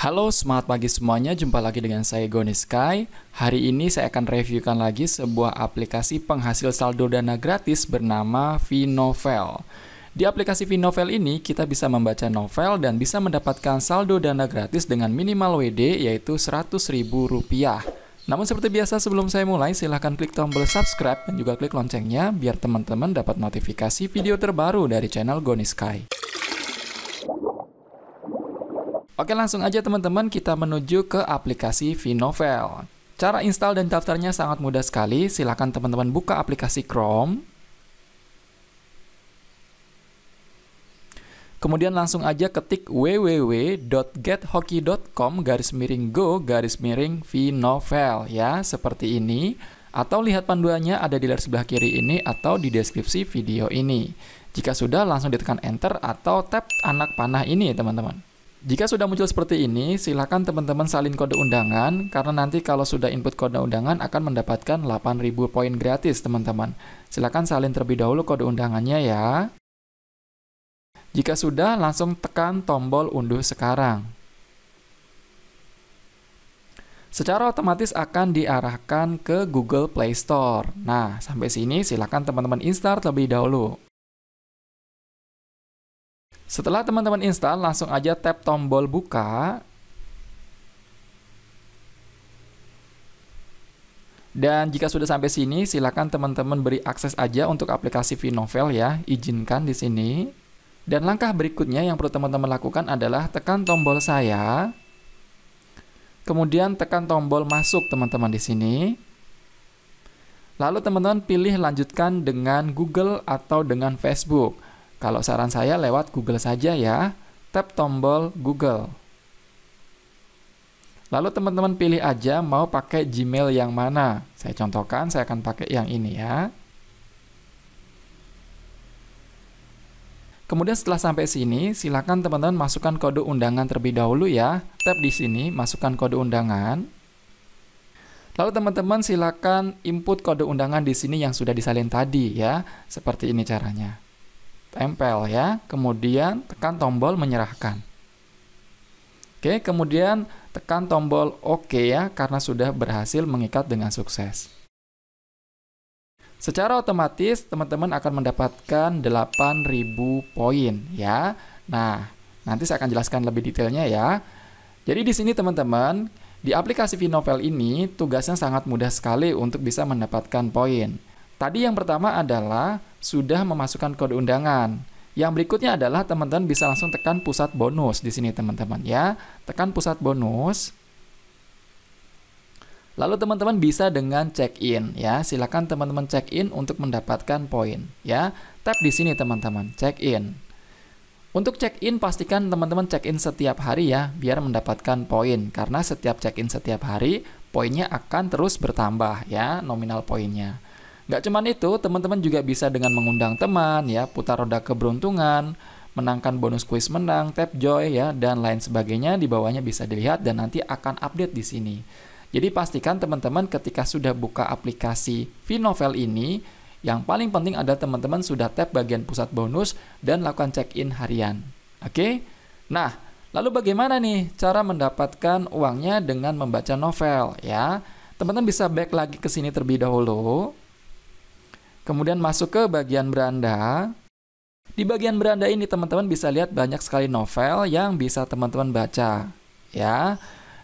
Halo, semangat pagi semuanya. Jumpa lagi dengan saya Goni Sky. Hari ini saya akan reviewkan lagi sebuah aplikasi penghasil saldo dana gratis bernama Vinovel. Di aplikasi Vinovel ini, kita bisa membaca novel dan bisa mendapatkan saldo dana gratis dengan minimal WD yaitu Rp100.000. Namun seperti biasa sebelum saya mulai, silahkan klik tombol subscribe dan juga klik loncengnya biar teman-teman dapat notifikasi video terbaru dari channel Goni Sky. Oke langsung aja teman-teman kita menuju ke aplikasi Vinovel. Cara install dan daftarnya sangat mudah sekali, silahkan teman-teman buka aplikasi Chrome. Kemudian langsung aja ketik wwwgethockeycom garis miring go garis miring Vinovel ya, seperti ini. Atau lihat panduannya ada di layar sebelah kiri ini atau di deskripsi video ini. Jika sudah langsung ditekan enter atau tap anak panah ini teman-teman. Jika sudah muncul seperti ini, silakan teman-teman salin kode undangan karena nanti kalau sudah input kode undangan akan mendapatkan 8000 poin gratis, teman-teman. Silakan salin terlebih dahulu kode undangannya ya. Jika sudah, langsung tekan tombol unduh sekarang. Secara otomatis akan diarahkan ke Google Play Store. Nah, sampai sini silakan teman-teman install terlebih dahulu. Setelah teman-teman install, langsung aja tap tombol buka. Dan jika sudah sampai sini, silakan teman-teman beri akses aja untuk aplikasi Vnovel ya, izinkan di sini. Dan langkah berikutnya yang perlu teman-teman lakukan adalah tekan tombol saya. Kemudian tekan tombol masuk teman-teman di sini. Lalu teman-teman pilih lanjutkan dengan Google atau dengan Facebook. Kalau saran saya lewat Google saja ya, tap tombol Google. Lalu teman-teman pilih aja mau pakai Gmail yang mana. Saya contohkan, saya akan pakai yang ini ya. Kemudian setelah sampai sini, silakan teman-teman masukkan kode undangan terlebih dahulu ya. Tap di sini, masukkan kode undangan. Lalu teman-teman silakan input kode undangan di sini yang sudah disalin tadi ya. Seperti ini caranya tempel ya. Kemudian tekan tombol menyerahkan. Oke, kemudian tekan tombol OK ya karena sudah berhasil mengikat dengan sukses. Secara otomatis teman-teman akan mendapatkan 8000 poin ya. Nah, nanti saya akan jelaskan lebih detailnya ya. Jadi di sini teman-teman, di aplikasi Vinovel ini tugasnya sangat mudah sekali untuk bisa mendapatkan poin. Tadi yang pertama adalah sudah memasukkan kode undangan. Yang berikutnya adalah teman-teman bisa langsung tekan pusat bonus di sini teman-teman ya. Tekan pusat bonus. Lalu teman-teman bisa dengan check-in ya. Silakan teman-teman check-in untuk mendapatkan poin ya. Tap di sini teman-teman, check-in. Untuk check-in pastikan teman-teman check-in setiap hari ya biar mendapatkan poin karena setiap check-in setiap hari poinnya akan terus bertambah ya nominal poinnya. Gak cuman itu, teman-teman juga bisa dengan mengundang teman, ya, putar roda keberuntungan, menangkan bonus kuis menang, tap joy, ya, dan lain sebagainya. Di bawahnya bisa dilihat dan nanti akan update di sini. Jadi pastikan teman-teman ketika sudah buka aplikasi Vinovel ini, yang paling penting ada teman-teman sudah tap bagian pusat bonus dan lakukan check-in harian. Oke? Nah, lalu bagaimana nih cara mendapatkan uangnya dengan membaca novel ya? Teman-teman bisa back lagi ke sini terlebih dahulu. Kemudian masuk ke bagian beranda. Di bagian beranda ini teman-teman bisa lihat banyak sekali novel yang bisa teman-teman baca. Ya.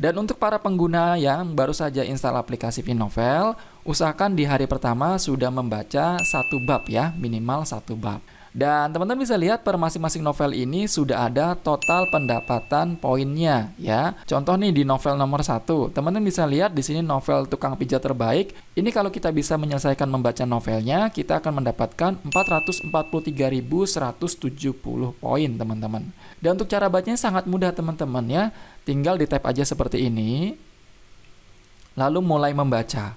Dan untuk para pengguna yang baru saja install aplikasi Vinovel, usahakan di hari pertama sudah membaca satu bab ya, minimal satu bab. Dan teman-teman bisa lihat per masing-masing novel ini sudah ada total pendapatan poinnya ya. Contoh nih di novel nomor 1, teman-teman bisa lihat di sini novel Tukang Pijat Terbaik. Ini kalau kita bisa menyelesaikan membaca novelnya, kita akan mendapatkan 443.170 poin, teman-teman. Dan untuk cara bacanya sangat mudah, teman-teman ya. Tinggal di type aja seperti ini. Lalu mulai membaca.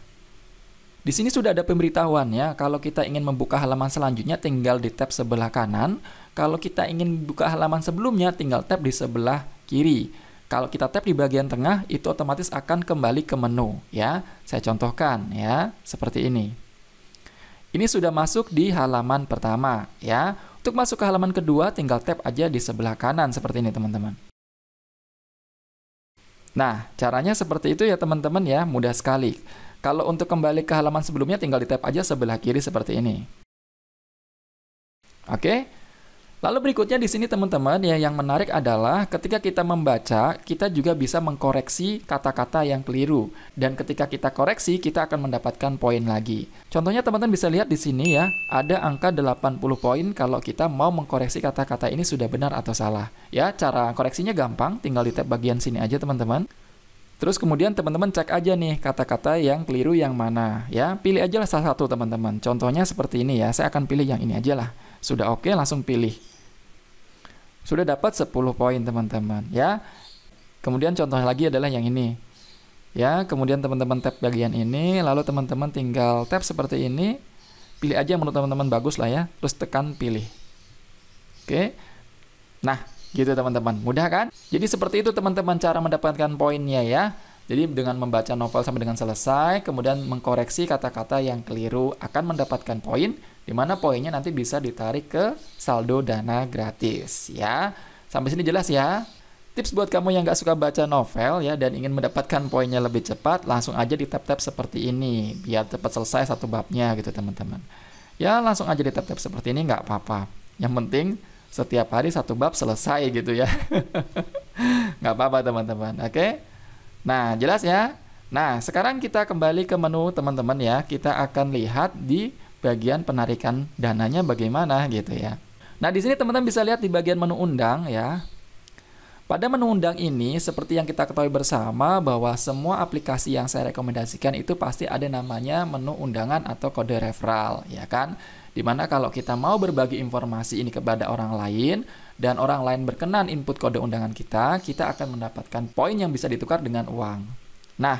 Di sini sudah ada pemberitahuan ya, kalau kita ingin membuka halaman selanjutnya tinggal di tab sebelah kanan, kalau kita ingin buka halaman sebelumnya tinggal tab di sebelah kiri. Kalau kita tap di bagian tengah itu otomatis akan kembali ke menu ya. Saya contohkan ya, seperti ini. Ini sudah masuk di halaman pertama ya. Untuk masuk ke halaman kedua tinggal tap aja di sebelah kanan seperti ini teman-teman. Nah, caranya seperti itu ya teman-teman ya, mudah sekali. Kalau untuk kembali ke halaman sebelumnya tinggal di tab aja sebelah kiri seperti ini. Oke. Lalu berikutnya di sini teman-teman ya yang menarik adalah ketika kita membaca, kita juga bisa mengkoreksi kata-kata yang keliru dan ketika kita koreksi kita akan mendapatkan poin lagi. Contohnya teman-teman bisa lihat di sini ya, ada angka 80 poin kalau kita mau mengkoreksi kata-kata ini sudah benar atau salah. Ya, cara koreksinya gampang, tinggal di tab bagian sini aja teman-teman. Terus kemudian teman-teman cek aja nih kata-kata yang keliru yang mana ya. Pilih aja lah salah satu teman-teman. Contohnya seperti ini ya. Saya akan pilih yang ini aja lah. Sudah oke okay, langsung pilih. Sudah dapat 10 poin teman-teman ya. Kemudian contohnya lagi adalah yang ini. Ya, kemudian teman-teman tap bagian ini lalu teman-teman tinggal tap seperti ini. Pilih aja yang menurut teman-teman bagus lah ya. Terus tekan pilih. Oke. Okay. Nah, Gitu teman-teman. Mudah kan? Jadi seperti itu teman-teman cara mendapatkan poinnya ya. Jadi dengan membaca novel sampai dengan selesai, kemudian mengkoreksi kata-kata yang keliru akan mendapatkan poin, di mana poinnya nanti bisa ditarik ke saldo dana gratis ya. Sampai sini jelas ya. Tips buat kamu yang nggak suka baca novel ya dan ingin mendapatkan poinnya lebih cepat, langsung aja di tap-tap seperti ini biar cepat selesai satu babnya gitu teman-teman. Ya langsung aja di tap-tap seperti ini nggak apa-apa. Yang penting setiap hari satu bab selesai gitu ya. Nggak apa-apa teman-teman. Oke. Nah, jelas ya. Nah, sekarang kita kembali ke menu teman-teman ya. Kita akan lihat di bagian penarikan dananya bagaimana gitu ya. Nah, di sini teman-teman bisa lihat di bagian menu undang ya. Pada menu undang ini, seperti yang kita ketahui bersama bahwa semua aplikasi yang saya rekomendasikan itu pasti ada namanya menu undangan atau kode referral, ya kan? Dimana kalau kita mau berbagi informasi ini kepada orang lain dan orang lain berkenan input kode undangan kita, kita akan mendapatkan poin yang bisa ditukar dengan uang. Nah,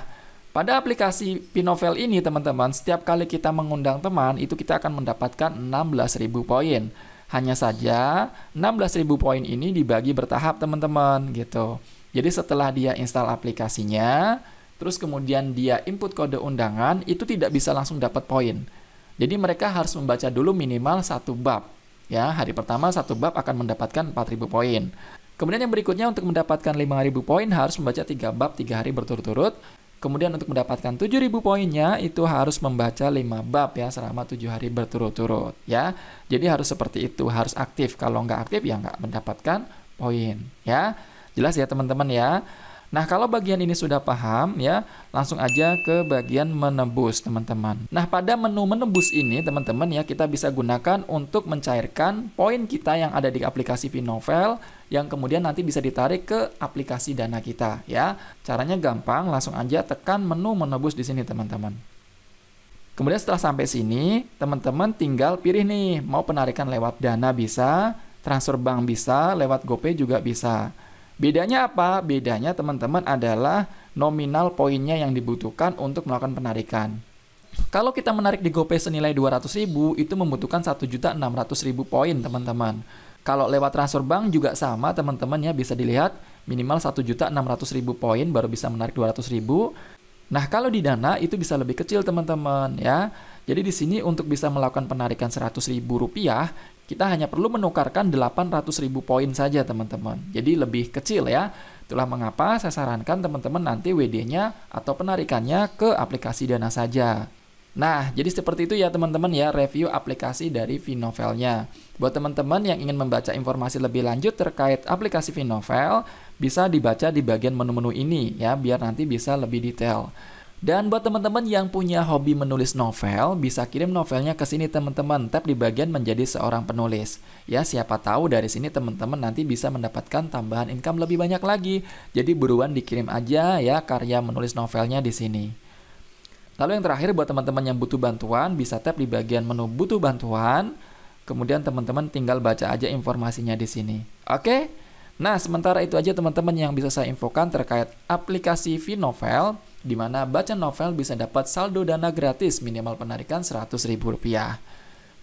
pada aplikasi Pinovel ini teman-teman, setiap kali kita mengundang teman itu kita akan mendapatkan 16.000 poin. Hanya saja 16.000 poin ini dibagi bertahap teman-teman gitu. Jadi setelah dia install aplikasinya, terus kemudian dia input kode undangan, itu tidak bisa langsung dapat poin jadi mereka harus membaca dulu minimal satu bab. Ya, hari pertama satu bab akan mendapatkan 4000 poin. Kemudian yang berikutnya untuk mendapatkan 5000 poin harus membaca 3 bab 3 hari berturut-turut. Kemudian untuk mendapatkan 7000 poinnya itu harus membaca 5 bab ya selama 7 hari berturut-turut ya. Jadi harus seperti itu, harus aktif. Kalau nggak aktif ya nggak mendapatkan poin ya. Jelas ya teman-teman ya. Nah, kalau bagian ini sudah paham ya, langsung aja ke bagian menebus, teman-teman. Nah, pada menu menebus ini, teman-teman ya, kita bisa gunakan untuk mencairkan poin kita yang ada di aplikasi Vinovel yang kemudian nanti bisa ditarik ke aplikasi Dana kita ya. Caranya gampang, langsung aja tekan menu menebus di sini, teman-teman. Kemudian setelah sampai sini, teman-teman tinggal pilih nih, mau penarikan lewat Dana bisa, transfer bank bisa, lewat GoPay juga bisa. Bedanya apa? Bedanya teman-teman adalah nominal poinnya yang dibutuhkan untuk melakukan penarikan. Kalau kita menarik di GoPay senilai 200.000 itu membutuhkan 1.600.000 poin, teman-teman. Kalau lewat transfer bank juga sama, teman-teman ya bisa dilihat minimal 1.600.000 poin baru bisa menarik ribu Nah, kalau di Dana itu bisa lebih kecil, teman-teman, ya. Jadi di sini untuk bisa melakukan penarikan seratus ribu rupiah kita hanya perlu menukarkan delapan ratus ribu poin saja, teman-teman. Jadi lebih kecil ya. Itulah mengapa saya sarankan teman-teman nanti WD-nya atau penarikannya ke aplikasi Dana saja. Nah, jadi seperti itu ya teman-teman ya review aplikasi dari Vinovelnya. Buat teman-teman yang ingin membaca informasi lebih lanjut terkait aplikasi Vinovel, bisa dibaca di bagian menu-menu ini ya biar nanti bisa lebih detail. Dan buat teman-teman yang punya hobi menulis novel, bisa kirim novelnya ke sini teman-teman. Tap di bagian menjadi seorang penulis. Ya, siapa tahu dari sini teman-teman nanti bisa mendapatkan tambahan income lebih banyak lagi. Jadi buruan dikirim aja ya karya menulis novelnya di sini. Lalu yang terakhir buat teman-teman yang butuh bantuan bisa tap di bagian menu butuh bantuan. Kemudian teman-teman tinggal baca aja informasinya di sini. Oke? Nah, sementara itu aja teman-teman yang bisa saya infokan terkait aplikasi Vinovel di mana baca novel bisa dapat saldo dana gratis minimal penarikan Rp100.000.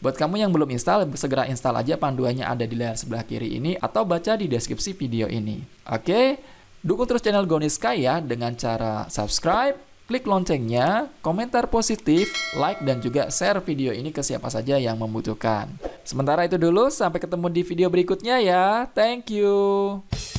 Buat kamu yang belum install, segera install aja panduannya ada di layar sebelah kiri ini atau baca di deskripsi video ini. Oke? Dukung terus channel Gonis ya dengan cara subscribe, klik loncengnya, komentar positif, like, dan juga share video ini ke siapa saja yang membutuhkan. Sementara itu dulu, sampai ketemu di video berikutnya ya. Thank you.